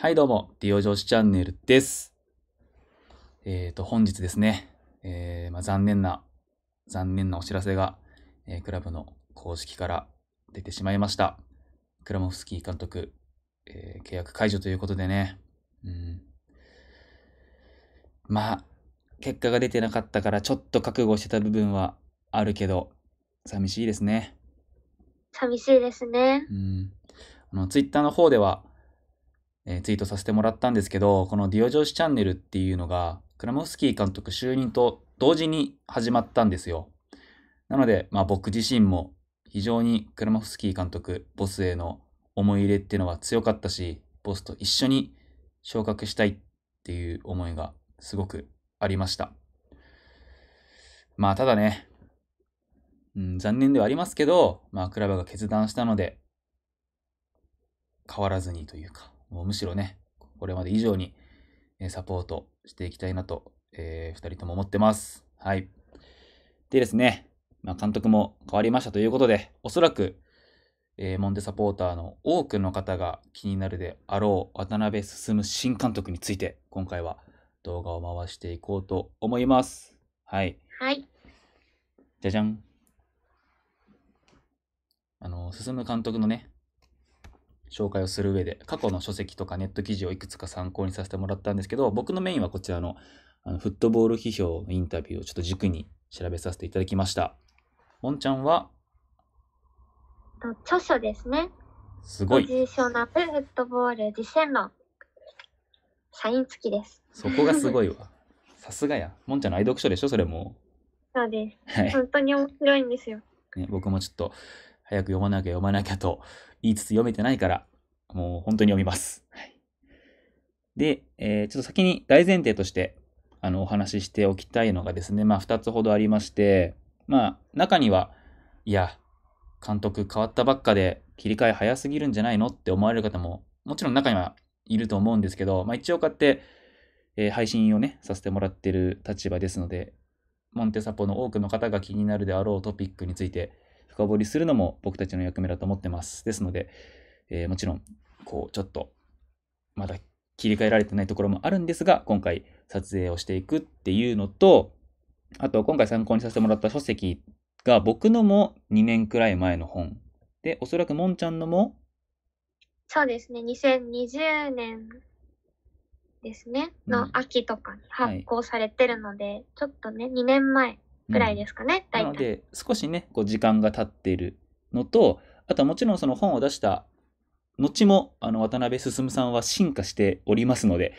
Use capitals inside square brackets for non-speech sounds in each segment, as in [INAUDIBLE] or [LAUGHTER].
はいどうも、ディオ女子チャンネルです。えっ、ー、と、本日ですね、えー、まあ、残念な、残念なお知らせが、えー、クラブの公式から出てしまいました。クラモフスキー監督、え契約解除ということでね、うん。まあ、結果が出てなかったからちょっと覚悟してた部分はあるけど、寂しいですね。寂しいですね。うん。あの、ツイッターの方では、えツイートさせてもらったんですけど、このディオ上司チャンネルっていうのが、クラモフスキー監督就任と同時に始まったんですよ。なので、まあ僕自身も非常にクラモフスキー監督、ボスへの思い入れっていうのは強かったし、ボスと一緒に昇格したいっていう思いがすごくありました。まあただね、うん、残念ではありますけど、まあクラブが決断したので、変わらずにというか、もうむしろね、これまで以上にサポートしていきたいなと、えー、人とも思ってます。はい。でですね、まあ、監督も変わりましたということで、おそらく、えー、モンデサポーターの多くの方が気になるであろう渡辺進新監督について、今回は動画を回していこうと思います。はい。はい。じゃじゃん。あの、進監督のね、紹介をする上で、過去の書籍とかネット記事をいくつか参考にさせてもらったんですけど、僕のメインはこちらのあのフットボール批評のインタビューをちょっと軸に調べさせていただきました。もんちゃんは著書ですね。すごい。ポジショナルフットボール実践論。サイン付きです。そこがすごいわ。[LAUGHS] さすがや。もんちゃんの愛読書でしょ、それも。そうです。はい、本当に面白いんですよ。ね、僕もちょっと早く読まなきゃ読まなきゃと言いつつ読めてないから、もう本当に読みます。で、えー、ちょっと先に大前提として、あの、お話ししておきたいのがですね、まあ、2つほどありまして、まあ、中には、いや、監督変わったばっかで切り替え早すぎるんじゃないのって思われる方も、もちろん中にはいると思うんですけど、まあ、一応買って、えー、配信をね、させてもらってる立場ですので、モンテサポの多くの方が気になるであろうトピックについて、深掘りするのも僕たちの役目だと思ってます。ですので、えー、もちろん、こう、ちょっと、まだ切り替えられてないところもあるんですが、今回撮影をしていくっていうのと、あと今回参考にさせてもらった書籍が僕のも2年くらい前の本で、おそらくもんちゃんのもそうですね、2020年ですね、の秋とかに発行されてるので、うん、ちょっとね、2年前ぐらいですかね、うん、なので少しねこう時間が経っているのとあとはもちろんその本を出した後もあの渡辺進さんは進化しておりますので、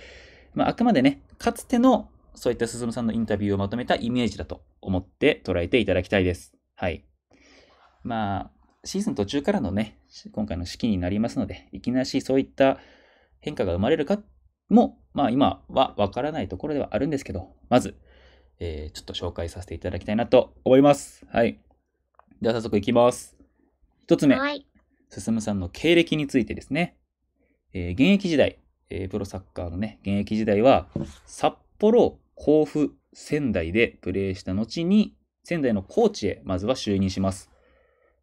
まあ、あくまでねかつてのそういった進さんのインタビューをまとめたイメージだと思って捉えていただきたいです。はい。まあ、シーズン途中からのね、今回の式になりますので、いきなしそういった変化が生まれるかも、まあ今はわからないところではあるんですけど、まず、えー、ちょっと紹介させていただきたいなと思います。はい。では早速いきます。一つ目、はい、進さんの経歴についてですね。えー、現役時代、えー、プロサッカーのね、現役時代は、札幌、甲府、仙台でプレーした後に、仙台のコーチへまずは就任します。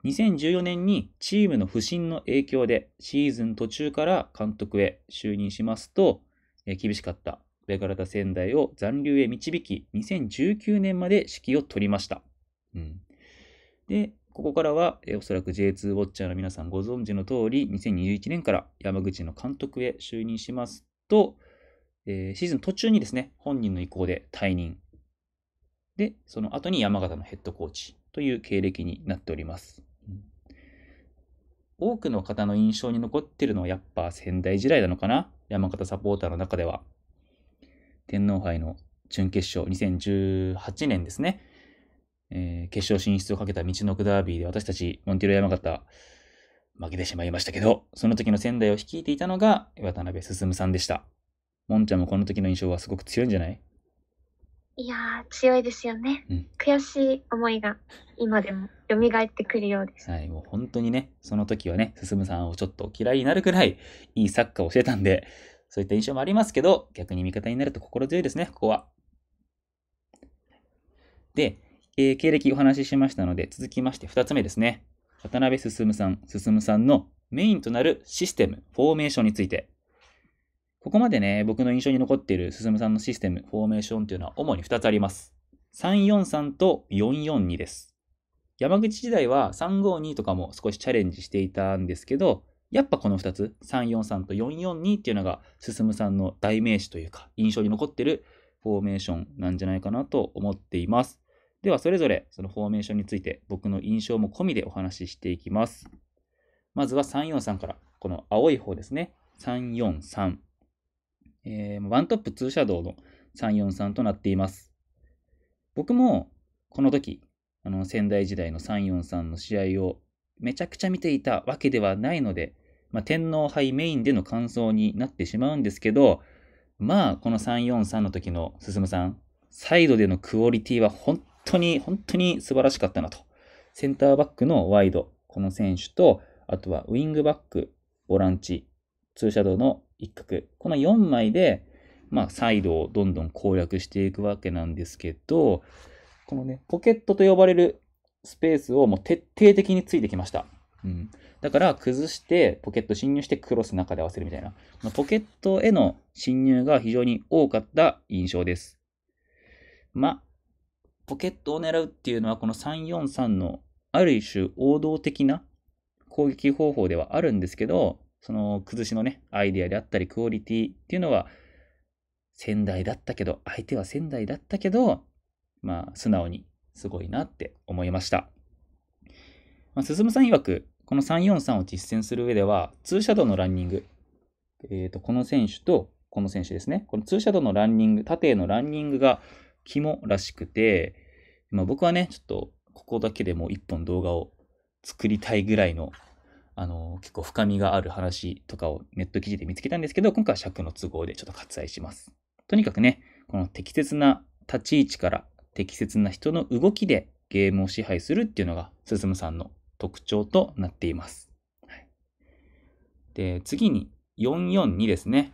2014年にチームの不振の影響でシーズン途中から監督へ就任しますと、えー、厳しかった上から仙台を残留へ導き、2019年まで指揮を取りました。うん、で、ここからは、えおそらく J2 ウォッチャーの皆さんご存知の通り、2021年から山口の監督へ就任しますと、えー、シーズン途中にですね、本人の意向で退任。で、その後に山形のヘッドコーチという経歴になっております。多くの方の印象に残ってるのはやっぱ仙台時代なのかな山形サポーターの中では。天皇杯の準決勝、2018年ですね、えー、決勝進出をかけた道のくダービーで私たち、モンティロ山形、負けてしまいましたけど、その時の仙台を率いていたのが渡辺進さんでした。もんちゃんもこの時の印象はすごく強いんじゃないいや強いですよね、うん、悔しい思いが今でも蘇ってくるようです。はい、もう本当にね、その時はね、進さんをちょっと嫌いになるくらいいいサッカーをしてたんで、そういった印象もありますけど、逆に味方になると心強いですね、ここは。で、えー、経歴お話ししましたので、続きまして2つ目ですね。渡辺進さん、進さんのメインとなるシステム、フォーメーションについて。ここまでね、僕の印象に残っている進さんのシステム、フォーメーションというのは主に2つあります。343と442です。山口時代は352とかも少しチャレンジしていたんですけど、やっぱこの2つ、343と442っていうのが、進さんの代名詞というか、印象に残ってるフォーメーションなんじゃないかなと思っています。では、それぞれそのフォーメーションについて、僕の印象も込みでお話ししていきます。まずは343から、この青い方ですね。343。えー、ワントップツーシャドウの343となっています。僕も、この時、あの仙台時代の343の試合をめちゃくちゃ見ていたわけではないので、まあ、天皇杯メインでの感想になってしまうんですけど、まあ、この343の時の進さん、サイドでのクオリティは本当に、本当に素晴らしかったなと。センターバックのワイド、この選手と、あとはウィングバック、ボランチ、ツーシャドウの一角、この4枚で、まあ、サイドをどんどん攻略していくわけなんですけど、このね、ポケットと呼ばれるスペースをもう徹底的についてきました。うん、だから崩してポケット侵入してクロス中で合わせるみたいな、まポケットへの侵入が非常に多かった印象です。まあ、ポケットを狙うっていうのはこの343のある種王道的な攻撃方法ではあるんですけど、その崩しのね、アイデアであったりクオリティっていうのは仙台だったけど、相手は仙台だったけど、まあ素直にすごいなって思いました。まあ、進さん曰く、この343を実践する上では、ツーシャドウのランニング、えーと、この選手とこの選手ですね、このツーシャドウのランニング、縦へのランニングが肝らしくて、まあ、僕はね、ちょっとここだけでも1本動画を作りたいぐらいの、あのー、結構深みがある話とかをネット記事で見つけたんですけど、今回は尺の都合でちょっと割愛します。とにかくね、この適切な立ち位置から適切な人の動きでゲームを支配するっていうのが、進さんの特徴となっています。はい、で、次に442ですね。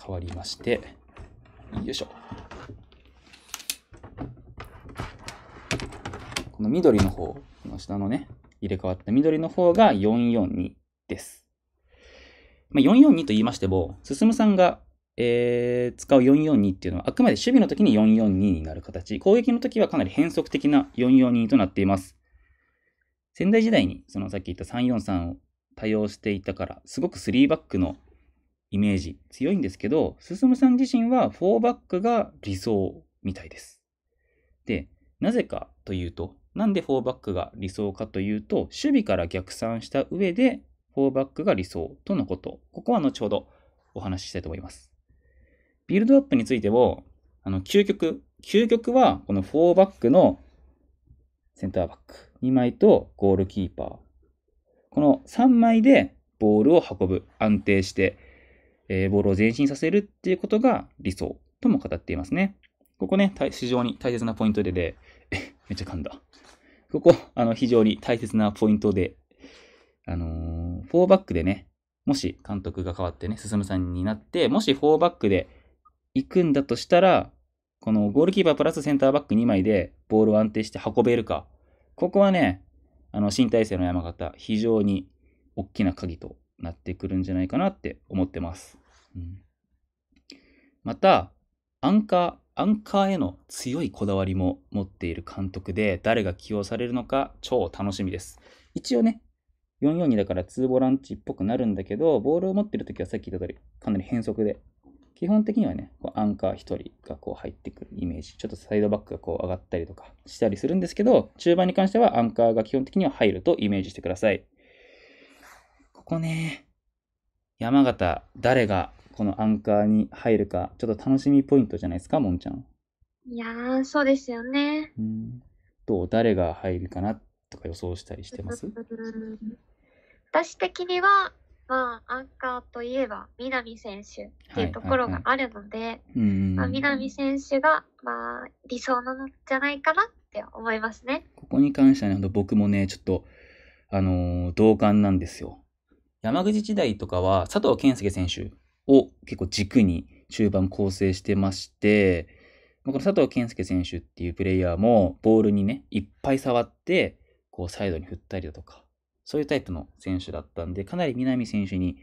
変わりまして、よいしょ。この緑の方、この下のね、入れ替わった緑の方が442です。まあ、442と言いましても、進さんが、えー、使う442っていうのは、あくまで守備の時に442になる形、攻撃の時はかなり変則的な442となっています。仙台時代に、そのさっき言った343を多用していたから、すごく3バックのイメージ強いんですけど、進さん自身は4バックが理想みたいです。で、なぜかというと、なんで4バックが理想かというと、守備から逆算した上で4バックが理想とのこと。ここは後ほどお話ししたいと思います。ビルドアップについても、あの、究極、究極はこの4バックのセンターバック。2枚とゴールキーパー。この3枚でボールを運ぶ、安定して、えー、ボールを前進させるっていうことが理想とも語っていますね。ここね、非常に大切なポイントでで、え、めっちゃ噛んだ。ここ、あの、非常に大切なポイントで、あのー、4バックでね、もし監督が変わってね、進さんになって、もし4バックで行くんだとしたら、このゴールキーパープラスセンターバック2枚でボールを安定して運べるか、ここはね、あの、新体制の山形、非常に大きな鍵となってくるんじゃないかなって思ってます。うん、また、アンカー、アンカーへの強いこだわりも持っている監督で、誰が起用されるのか超楽しみです。一応ね、442だから2ボランチっぽくなるんだけど、ボールを持ってるときはさっき言った通り、かなり変則で基本的にはね、こうアンカー1人がこう入ってくるイメージ。ちょっとサイドバックがこう上がったりとかしたりするんですけど、中盤に関してはアンカーが基本的には入るとイメージしてください。ここね、山形、誰がこのアンカーに入るか、ちょっと楽しみポイントじゃないですか、もんちゃん。いやー、そうですよね。うん。どう誰が入るかなとか予想したりしてます私的には、まあ、アンカーといえば南選手っていうところがあるので、はいはいまあ、南選手が、まあ、理想なのじゃないかなって思いますね。ここに関しては、ね、僕もね、ちょっと、あのー、同感なんですよ。山口時代とかは佐藤健介選手を結構軸に中盤構成してまして、この佐藤健介選手っていうプレイヤーもボールにね、いっぱい触って、こうサイドに振ったりだとか、そういうタイプの選手だったんで、かなり南選手に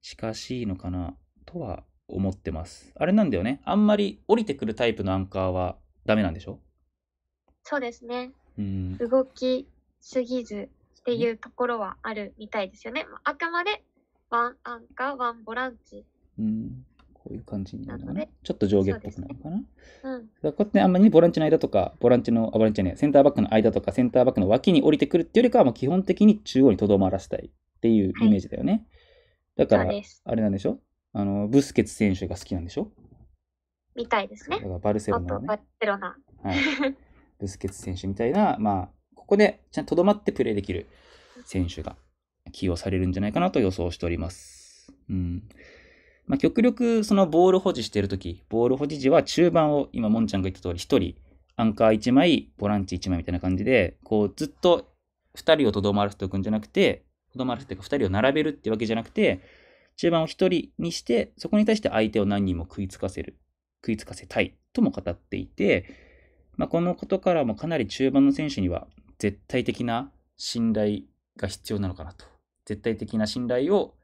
近しいのかなとは思ってます。あれなんだよね。あんまり降りてくるタイプのアンカーはダメなんでしょそうですね。うん、動きすぎずっていうところはあるみたいですよね。あくまでワンアンカー、ワンボランチこういう感じになるのかな。ちょっと上下っぽくなるのかな。うね、うん、こうやってあんまりボランチの間とか、ボランチの、あ、ボランチじゃない、センターバックの間とか、センターバックの脇に降りてくるっていうよりかは、まあ、基本的に中央にとどまらせたいっていうイメージだよね。はい、だから、あれなんでしょあの、ブスケツ選手が好きなんでしょみたいですね。だからバルセロナ、ね、バルセロナ。はい。ブスケツ選手みたいな、まあ、ここでちゃんととどまってプレーできる選手が起用されるんじゃないかなと予想しております。うん。まあ、極力そのボール保持してるとき、ボール保持時は中盤を今、もんちゃんが言った通り、1人、アンカー1枚、ボランチ1枚みたいな感じで、こう、ずっと2人をとどまらせておくんじゃなくて、とどまらせてか2人を並べるってわけじゃなくて、中盤を1人にして、そこに対して相手を何人も食いつかせる、食いつかせたいとも語っていて、まあ、このことからもかなり中盤の選手には絶対的な信頼が必要なのかなと。絶対的な信頼を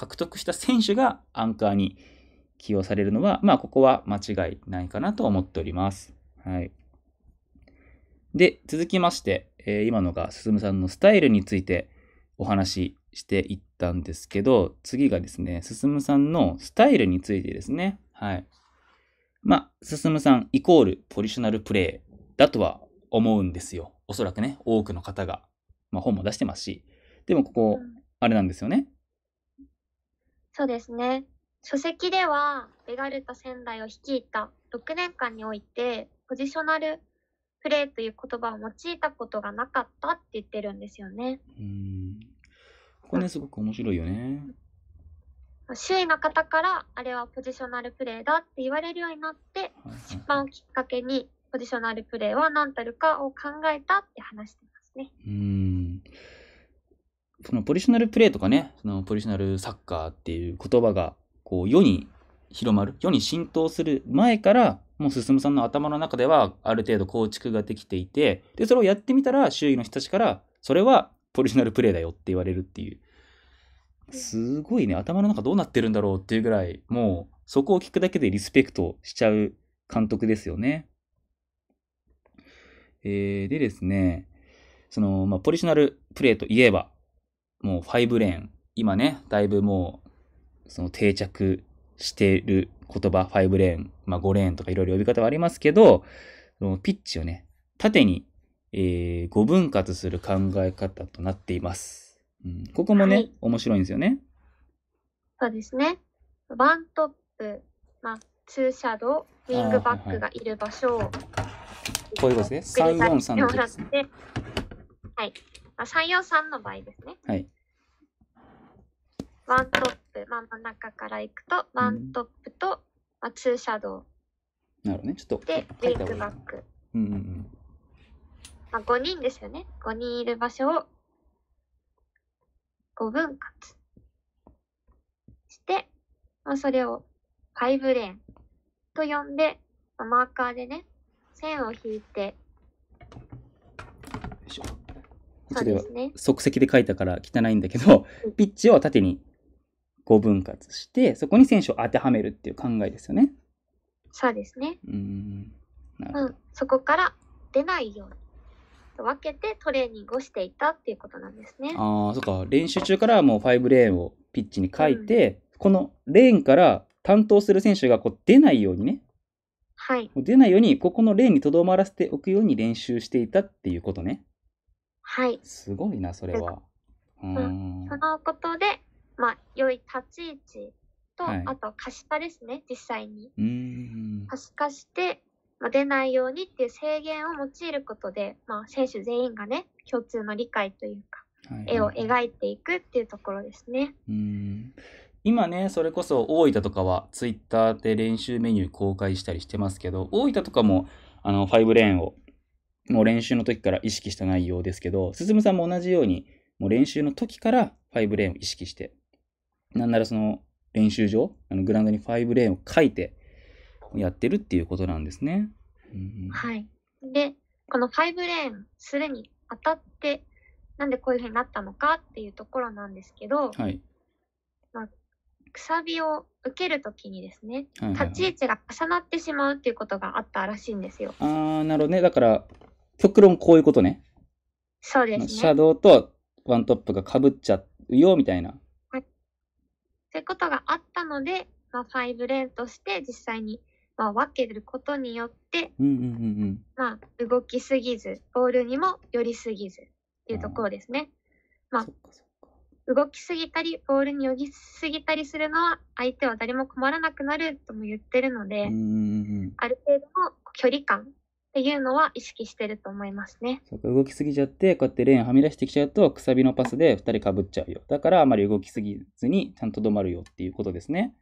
獲得した選手がアンカーに起用されるのは、まあ、ここは間違いないかなと思っております。はい。で、続きまして、えー、今のが進さんのスタイルについてお話ししていったんですけど、次がですね、進さんのスタイルについてですね。はい。まあ、進さんイコールポジショナルプレイだとは思うんですよ。おそらくね、多くの方が、まあ、本も出してますし。でも、ここ、あれなんですよね。そうですね。書籍では、ベガルタ仙台を率いた6年間において、ポジショナルプレーという言葉を用いたことがなかったって言ってるんですよね。うん。ここね、すごく面白いよね。周囲の方からあれはポジショナルプレーだって言われるようになって、出版をきっかけにポジショナルプレーは何たるかを考えたって話してますね。うん。そのポジショナルプレーとかね、そのポジショナルサッカーっていう言葉が、こう、世に広まる、世に浸透する前から、もう進さんの頭の中ではある程度構築ができていて、で、それをやってみたら周囲の人たちから、それはポリョナルプレイだよって言われるっていう。すごいね、頭の中どうなってるんだろうっていうぐらい、もうそこを聞くだけでリスペクトしちゃう監督ですよね。えー、でですね、その、まあ、ポリョナルプレイといえば、もう5レーン、今ね、だいぶもう、その定着している言葉、5レーン、まあ5レーンとかいろいろ呼び方はありますけど、そのピッチをね、縦に、えー、5分割する考え方となっています。うん、ここもね、はい、面白いんですよね。そうですね。ワントップ、まあ、ツーシャドウ、ウィングバックがいる場所を、こういうことですね。343の時ですね。はい。まあ、3さんの場合ですね。はい。ワントップ、まあ、真ん中から行くと、ワントップと、まあ、ツーシャドウ。なるほどね。ちょっと。で、ウレイクバック。うんうんうん。まあ、5人ですよね。5人いる場所を5分割して、まあ、それを5レーンと呼んで、まあ、マーカーでね、線を引いて、よいしょ。こちでは即席で書いたから汚いんだけど、ね、ピッチを縦に5分割して、そこに選手を当てはめるっていう考えですよね。そうですね。うん。うん、そこから出ないように分けてトレーニングをしていたっていうことなんですね。ああ、そっか。練習中からもう5レーンをピッチに書いて、うん、このレーンから担当する選手がこう出ないようにね。はい。出ないように、ここのレーンにとどまらせておくように練習していたっていうことね。はい。すごいな、それは。うん、そのことで、まあ、良い立ち位置と、はい、あと可視化ですね、実際に。可視化して、まあ、出ないようにっていう制限を用いることで、まあ、選手全員がね、共通の理解というか、はい、絵を描いていくっていうところですね。うん今ね、それこそ大分とかはツイッターで練習メニュー公開したりしてますけど、大分とかもあのファイブレーンをもう練習の時から意識した内容ですけど、進さんも同じように、もう練習の時から5レーンを意識して、なんならその練習場、あのグラウンドに5レーンを書いて、やってるっていうことなんですね。うん、はい。で、この5レーンするに当たって、なんでこういうふうになったのかっていうところなんですけど、はい。まあ、くさびを受けるときにですね、はいはいはい、立ち位置が重なってしまうっていうことがあったらしいんですよ。ああ、なるほどね。だから、極論こういうことね。そうですね。シャドウとワントップが被っちゃうよ、みたいな。はい。ということがあったので、まあ、5レーンとして実際に、まあ、分けることによって、うんうんうんまあ、動きすぎず、ボールにも寄りすぎずっていうところですね。まあ、動きすぎたり、ボールに寄りすぎたりするのは、相手は誰も困らなくなるとも言ってるので、うんうんうん、ある程度の距離感っていうのは意識してると思いますね。動きすぎちゃって、こうやってレーンはみ出してきちゃうと、くさびのパスで2人かぶっちゃうよ。だからあまり動きすぎずに、ちゃんと止まるよっていうことですね。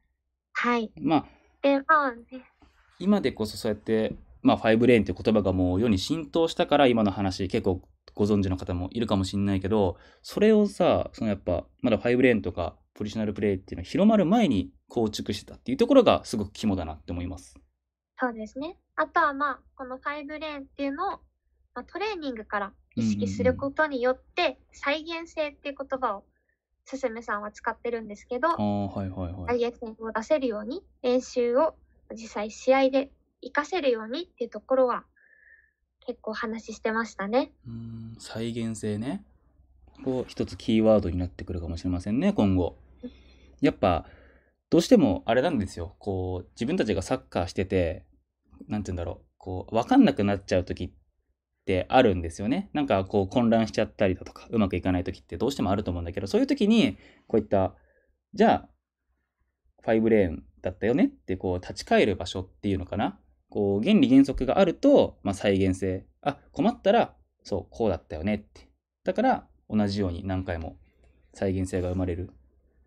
はい。まあ、でまあね、今でこそそうやって、まあ、5レーンって言葉がもう世に浸透したから、今の話、結構ご存知の方もいるかもしれないけど、それをさ、そのやっぱ、まだ5レーンとか、ポジショナルプレーっていうのは広まる前に構築してたっていうところがすごく肝だなって思います。そうですね。あとはまあ、この5レーンっていうのを、まあ、トレーニングから意識することによって、再現性っていう言葉をすすめさんは使ってるんですけど、はいはい再現性を出せるように、練習を実際試合で活かせるようにっていうところは、結構話してましたね。うん再現性ね。こう一つキーワードになってくるかもしれませんね、今後。やっぱ、どうしてもあれなんですよ。こう、自分たちがサッカーしてて、なんて言うんだろう、こう、わかんなくなっちゃう時ってあるんですよね。なんかこう、混乱しちゃったりだとか、うまくいかない時ってどうしてもあると思うんだけど、そういう時に、こういった、じゃあ、ファイブレーンだったよねって、こう、立ち返る場所っていうのかな。こう、原理原則があると、まあ、再現性。あ、困ったら、そう、こうだったよねって。だから、同じように何回も再現性が生まれる。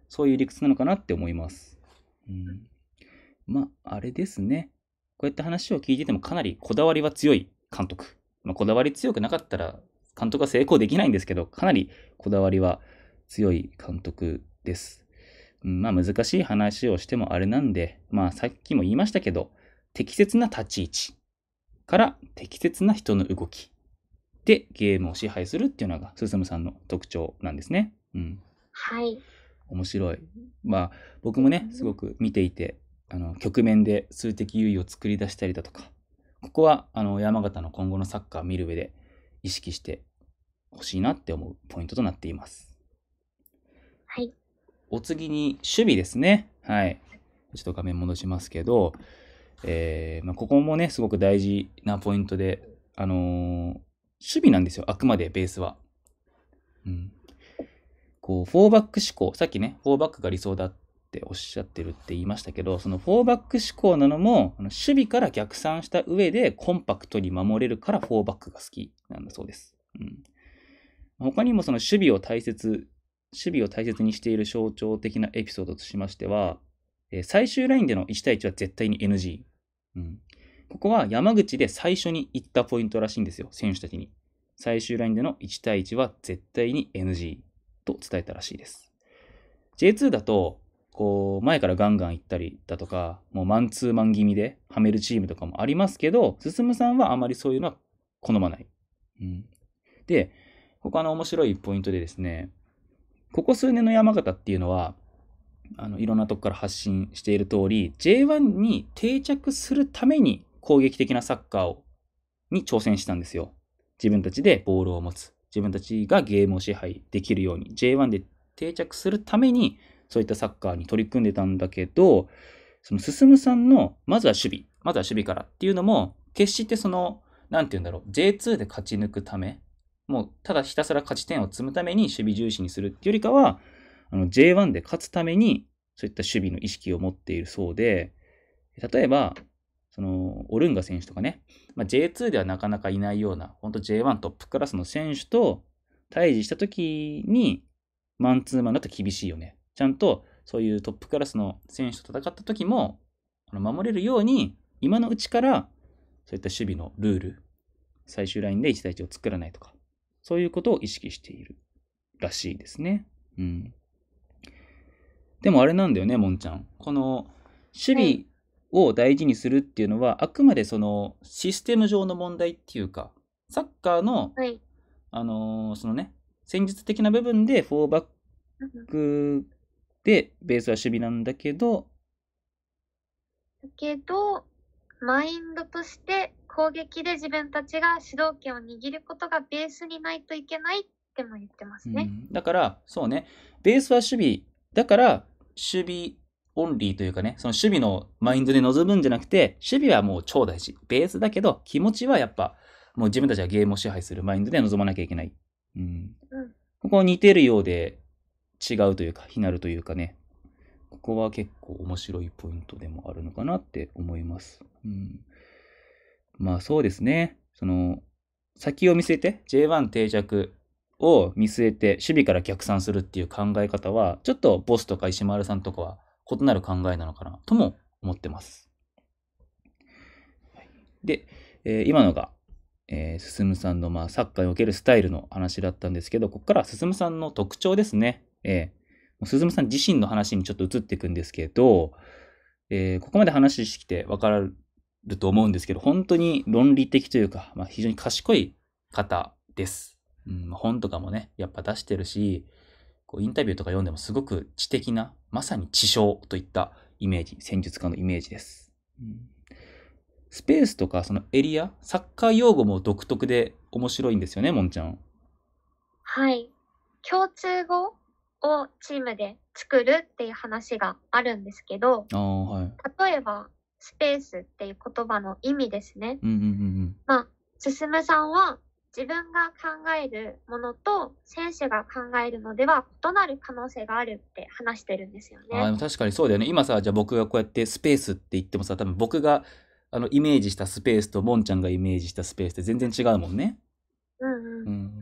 そういう理屈なのかなって思います。うん。まあ、あれですね。こういった話を聞いててもかなりこだわりは強い監督。まあ、こだわり強くなかったら監督は成功できないんですけど、かなりこだわりは強い監督です。うん、まあ難しい話をしてもあれなんで、まあさっきも言いましたけど、適切な立ち位置から適切な人の動きでゲームを支配するっていうのが、すすむさんの特徴なんですね。うん。はい。面白い。まあ僕もね、すごく見ていて、あの局面で数的優位を作り出したりだとか、ここはあの山形の今後のサッカーを見る上で意識してほしいなって思うポイントとなっています。はい。お次に守備ですね。はい。ちょっと画面戻しますけど、えー、まあ、ここもね、すごく大事なポイントで、あのー、守備なんですよ、あくまでベースは。うん。こう、4バック思考、さっきね、4バックが理想だっっておっしゃってるって言いましたけど、そのフォーバック思考なのも、守備から逆算した上でコンパクトに守れるからフォーバックが好きなんだそうです。うん、他にもその守備を大切、守備を大切にしている象徴的なエピソードとしましては、え最終ラインでの1対1は絶対に NG。うん、ここは山口で最初に行ったポイントらしいんですよ、選手たちに。最終ラインでの1対1は絶対に NG と伝えたらしいです。J2 だと、こう、前からガンガン行ったりだとか、もうマンツーマン気味ではめるチームとかもありますけど、進さんはあまりそういうのは好まない。うん。で、他の面白いポイントでですね、ここ数年の山形っていうのは、あの、いろんなとこから発信している通り、J1 に定着するために攻撃的なサッカーを、に挑戦したんですよ。自分たちでボールを持つ。自分たちがゲームを支配できるように、J1 で定着するためにそういったサッカーに取り組んでたんだけど、その進さんの、まずは守備、まずは守備からっていうのも、決してその、なんて言うんだろう、J2 で勝ち抜くため、もうただひたすら勝ち点を積むために守備重視にするっていうよりかは、あの J1 で勝つために、そういった守備の意識を持っているそうで、例えば、そのオルンガ選手とかね、まあ、J2 ではなかなかいないような、本当 J1 トップクラスの選手と対峙した時に、マンツーマンだと厳しいよねちゃんとそういうトップクラスの選手と戦った時も、あの守れるように、今のうちから、そういった守備のルール、最終ラインで1対1を作らないとか、そういうことを意識しているらしいですね。うん。でもあれなんだよね、もんちゃん。この、守備を大事にするっていうのは、あくまでその、システム上の問題っていうか、サッカーの、はい、あのー、そのね、戦術的な部分で4バックで、ベースは守備なんだけど、だけど、マインドとして攻撃で自分たちが主導権を握ることがベースにないといけないっても言ってますね。うん、だから、そうね、ベースは守備、だから、守備オンリーというかね、その守備のマインドで臨むんじゃなくて、守備はもう超大事。ベースだけど、気持ちはやっぱ、もう自分たちがゲームを支配するマインドで臨まなきゃいけない。うん。うん、ここ似てるようで、違うというか、非なるというかね、ここは結構面白いポイントでもあるのかなって思います。うん、まあそうですね、その、先を見据えて J1 定着を見据えて守備から逆算するっていう考え方は、ちょっとボスとか石丸さんとかは異なる考えなのかなとも思ってます。で、えー、今のが、えー、進さんの、まあ、サッカーにおけるスタイルの話だったんですけど、ここから進さんの特徴ですね。えー、鈴間さん自身の話にちょっと移っていくんですけど、えー、ここまで話してきて分からると思うんですけど、本当に論理的というか、まあ、非常に賢い方です。うん、本とかもね、やっぱ出してるし、こうインタビューとか読んでもすごく知的な、まさに知性といったイメージ、戦術家のイメージです。うんスペースとかそのエリア、サッカー用語も独特で面白いんですよね、もんちゃん。はい。共通語をチームで作るっていう話があるんですけど、はい、例えばスペースっていう言葉の意味ですね。まあ、進さんは自分が考えるものと選手が考えるのでは異なる可能性があるって話してるんですよね。あ確かにそうだよね。今さ、じゃあ僕がこうやってスペースって言ってもさ、多分僕があのイメージしたスペースとボンちゃんがイメージしたスペースって全然違うもんね。うんうん。うん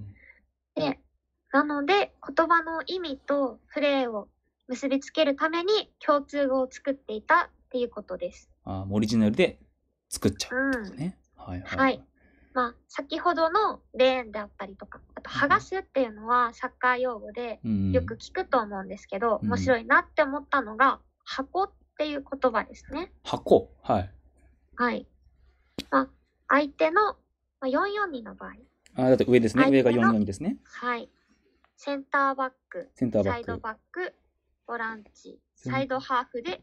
なので、言葉の意味とプレーを結びつけるために共通語を作っていたっていうことです。あオリジナルで作っちゃうですね、うん。はい、はい、はい。まあ、先ほどのレーンであったりとか、あと、剥がすっていうのはサッカー用語でよく聞くと思うんですけど、うん、面白いなって思ったのが、箱っていう言葉ですね。箱はい。はい。まあ、相手の、まあ、442の場合。あだって上ですね。上が442ですね。はい。センターバック、センターバックサイドバック、ボランチ、サイドハーフで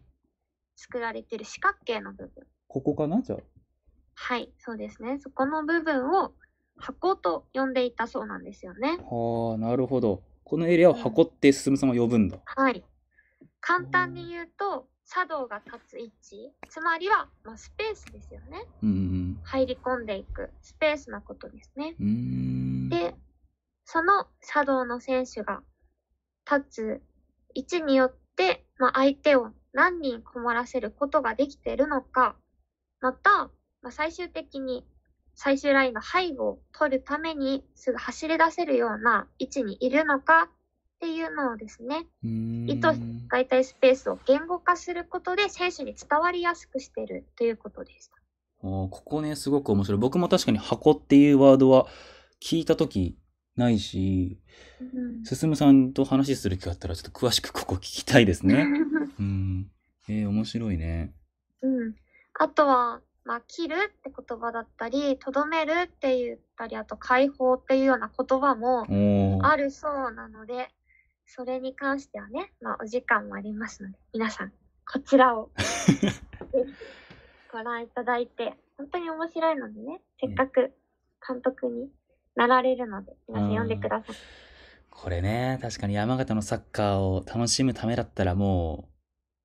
作られてる四角形の部分。ここかなじゃあ。はい、そうですね。そこの部分を箱と呼んでいたそうなんですよね。はあ、なるほど。このエリアを箱って進さんは呼ぶんだ。うん、はい。簡単に言うと、茶道が立つ位置、つまりは、まあ、スペースですよね。うん、うん、入り込んでいくスペースのことですね。で、その茶道の選手が立つ位置によって、まあ、相手を何人困らせることができているのか、また、まあ、最終的に最終ラインの背後を取るためにすぐ走り出せるような位置にいるのかっていうのをですね、意図外体スペースを言語化することで選手に伝わりやすくしているということでした。ここね、すごく面白い。僕も確かに箱っていうワードは聞いたとき、ないし、進、うん、さんと話する気があったら、ちょっと詳しくここ聞きたいですね。[LAUGHS] うん。えー、面白いね。うん。あとは、まあ、切るって言葉だったり、とどめるって言ったり、あと解放っていうような言葉もあるそうなので、それに関してはね、まあ、お時間もありますので、皆さん、こちらを [LAUGHS] ご覧いただいて、本当に面白いのでね、せっかく監督になられるので、皆さん読んでください。これね、確かに山形のサッカーを楽しむためだったらも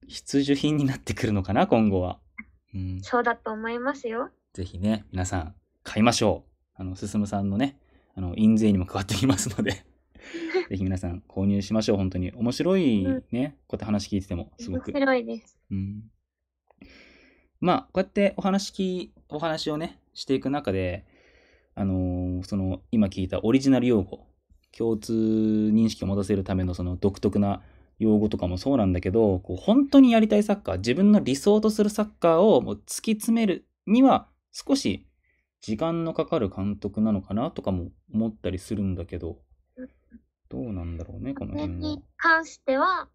う、必需品になってくるのかな、今後は。うん、そうだと思いますよ。ぜひね、皆さん、買いましょう。あの、すすむさんのね、あの、印税にも変わってきますので [LAUGHS] ぜひ皆さん購入しましょう、本当に。面白いね、うん、こうやって話聞いてても、すごく。面白いです。うん。まあ、こうやってお話き、お話をね、していく中で、あのー、その、今聞いたオリジナル用語、共通認識を持たせるためのその独特な用語とかもそうなんだけど、こう本当にやりたいサッカー、自分の理想とするサッカーをもう突き詰めるには少し時間のかかる監督なのかなとかも思ったりするんだけど、どうなんだろうね、この辺に関しては、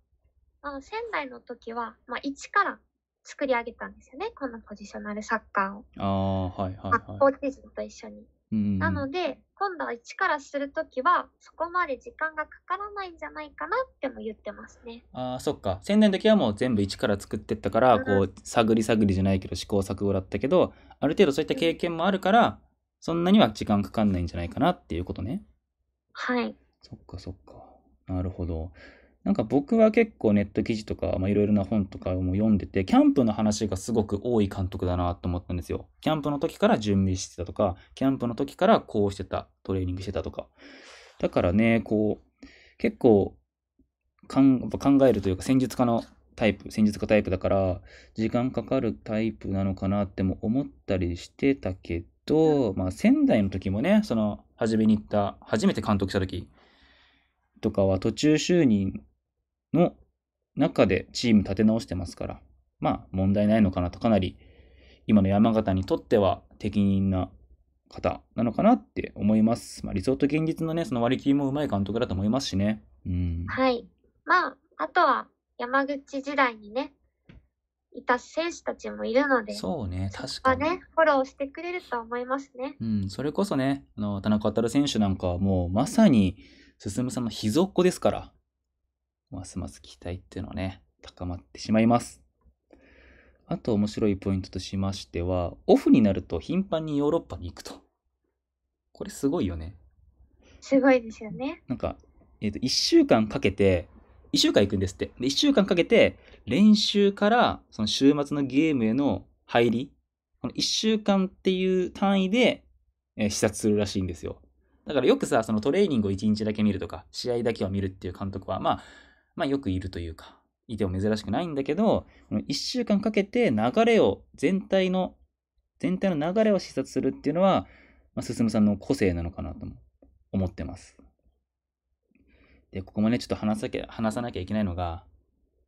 あ仙台の時は、まあ、一から作り上げたんですよね、このポジショナルサッカーを。ああ、はいはい、と一緒に。なので、今度は一からするときは、そこまで時間がかからないんじゃないかなっても言ってますね。ああ、そっか。仙年の時はもう全部一から作ってったから、うん、こう、探り探りじゃないけど試行錯誤だったけど、ある程度そういった経験もあるから、うん、そんなには時間かかんないんじゃないかなっていうことね。はい。そっかそっか。なるほど。なんか僕は結構ネット記事とか、まあ、いろいろな本とかも読んでて、キャンプの話がすごく多い監督だなと思ったんですよ。キャンプの時から準備してたとか、キャンプの時からこうしてた、トレーニングしてたとか。だからね、こう、結構考えるというか戦術家のタイプ、戦術家タイプだから、時間かかるタイプなのかなっても思ったりしてたけど、まあ仙台の時もね、その、初めに行った、初めて監督した時とかは途中就任の中でチーム立て直してますから、まあ問題ないのかなと、かなり今の山形にとっては適任な方なのかなって思います。まあ、理想と現実のね、その割り切りもうまい監督だと思いますしね。うん。はい。まあ、あとは山口時代にね、いた選手たちもいるので、そうね、確かに。ね、フォローしてくれると思いますね。うん、それこそね、あの田中航選手なんかはもうまさに、進さんの秘蔵っ子ですから、ますます期待っていうのはね、高まってしまいます。あと面白いポイントとしましては、オフになると頻繁にヨーロッパに行くと。これすごいよね。すごいですよね。なんか、えっ、ー、と、1週間かけて、1週間行くんですって。で、1週間かけて、練習から、その週末のゲームへの入り、この1週間っていう単位で、えー、視察するらしいんですよ。だからよくさ、そのトレーニングを1日だけ見るとか、試合だけを見るっていう監督は、まあ、まあよくいるというか、いても珍しくないんだけど、1週間かけて流れを、全体の、全体の流れを視察するっていうのは、まあ、進さんの個性なのかなと思ってます。で、ここもね、ちょっと話さ話さなきゃいけないのが、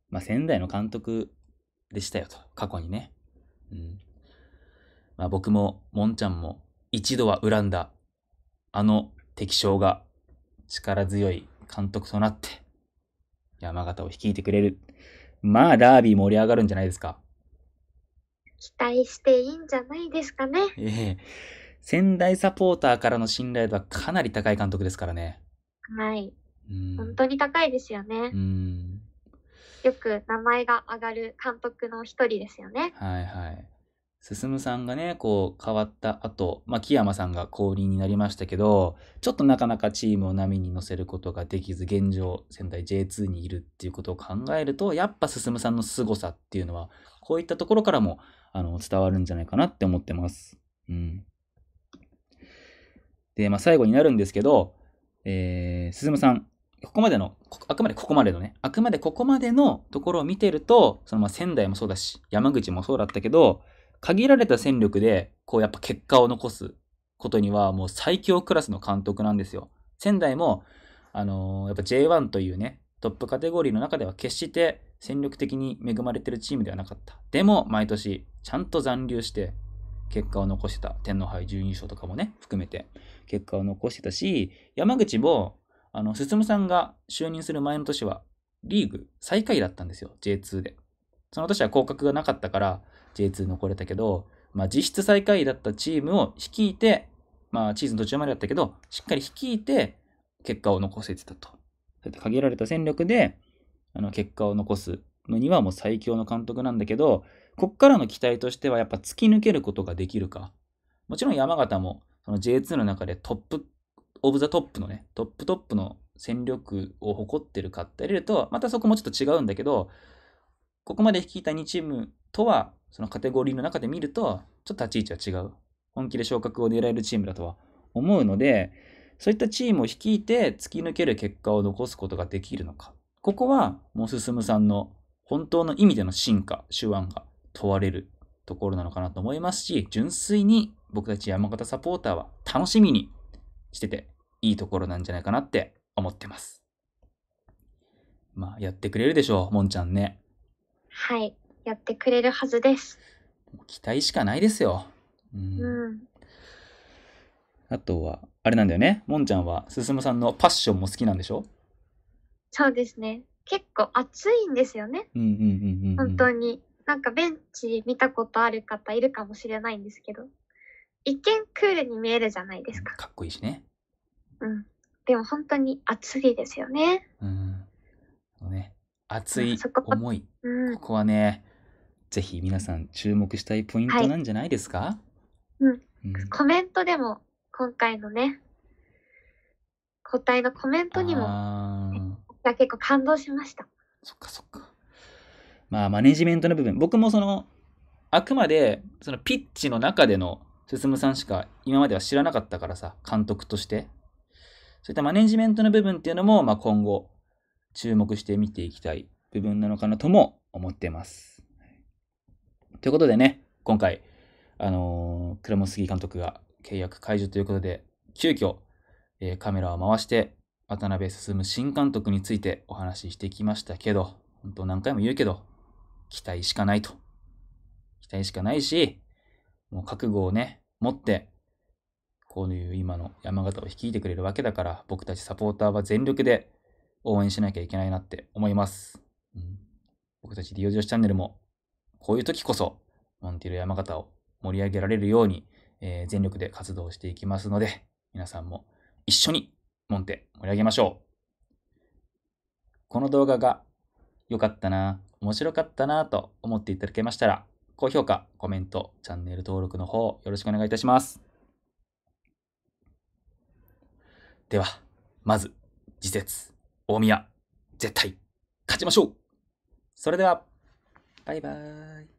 まあ、仙台の監督でしたよと、過去にね。うん。まあ、僕も、もんちゃんも、一度は恨んだ、あの敵将が力強い監督となって、山形を率いてくれる。まあ、ダービー盛り上がるんじゃないですか。期待していいんじゃないですかね。ええ仙台サポーターからの信頼度はかなり高い監督ですからね。はい。本当に高いですよね。うん。よく名前が上がる監督の一人ですよね。はいはい。進さんがね、こう変わった後、まあ、木山さんが降臨になりましたけど、ちょっとなかなかチームを波に乗せることができず、現状、仙台 J2 にいるっていうことを考えると、やっぱ進さんの凄さっていうのは、こういったところからも、あの、伝わるんじゃないかなって思ってます。うん。で、まあ、最後になるんですけど、えー、進さん、ここまでの、あくまでここまでのね、あくまでここまでのところを見てると、そのまあ仙台もそうだし、山口もそうだったけど、限られた戦力で、こうやっぱ結果を残すことにはもう最強クラスの監督なんですよ。仙台も、あのー、やっぱ J1 というね、トップカテゴリーの中では決して戦力的に恵まれてるチームではなかった。でも、毎年、ちゃんと残留して、結果を残してた。天皇杯準優勝とかもね、含めて、結果を残してたし、山口も、あの、進さんが就任する前の年は、リーグ最下位だったんですよ、J2 で。その年は降格がなかったから、J2 残れたけど、まあ、実質最下位だったチームを率いて、まあ、チーズの途中までだったけど、しっかり率いて、結果を残せてたと。そうやって限られた戦力で、あの、結果を残すのにはもう最強の監督なんだけど、こっからの期待としてはやっぱ突き抜けることができるか。もちろん山形も、その J2 の中でトップ、オブザトップのね、トップトップの戦力を誇ってるかってわれると、またそこもちょっと違うんだけど、ここまで率いた2チームとはそのカテゴリーの中で見ると、ちょっと立ち位置は違う。本気で昇格を狙えるチームだとは思うので、そういったチームを率いて突き抜ける結果を残すことができるのか。ここは、もう進さんの本当の意味での進化、手腕が問われるところなのかなと思いますし、純粋に僕たち山形サポーターは楽しみにしてていいところなんじゃないかなって思ってます。まあ、やってくれるでしょう、もんちゃんね。はい。やってくれるはずです。期待しかないですよ。うん。うん、あとは、あれなんだよね。もんちゃんは、すすむさんのパッションも好きなんでしょそうですね。結構暑いんですよね。うんうんうん、うん、本当に。なんかベンチ見たことある方いるかもしれないんですけど、一見クールに見えるじゃないですか。かっこいいしね。うん。でも本当に暑いですよね。うん。ね、熱い思い、うん、ここはねぜひ皆さん注目したいポイントなんじゃないですか、はい、うん、うん、コメントでも今回のね答えのコメントにも、ね、結構感動しましたそっかそっかまあマネジメントの部分僕もそのあくまでそのピッチの中での進さんしか今までは知らなかったからさ監督としてそういったマネジメントの部分っていうのも、まあ、今後注目して見ていきたい部分なのかなとも思ってますということでね、今回、あのー、クラモスギ監督が契約解除ということで、急遽、えー、カメラを回して、渡辺進新監督についてお話ししてきましたけど、本当何回も言うけど、期待しかないと。期待しかないし、もう覚悟をね、持って、こういう今の山形を率いてくれるわけだから、僕たちサポーターは全力で応援しなきゃいけないなって思います。うん、僕たちリ o ジョシチャンネルもこういう時こそ、モンテル山形を盛り上げられるように、えー、全力で活動していきますので、皆さんも一緒にモンテ盛り上げましょう。この動画が良かったな、面白かったなと思っていただけましたら、高評価、コメント、チャンネル登録の方よろしくお願いいたします。では、まず、次節、大宮、絶対、勝ちましょうそれでは、Bye bye.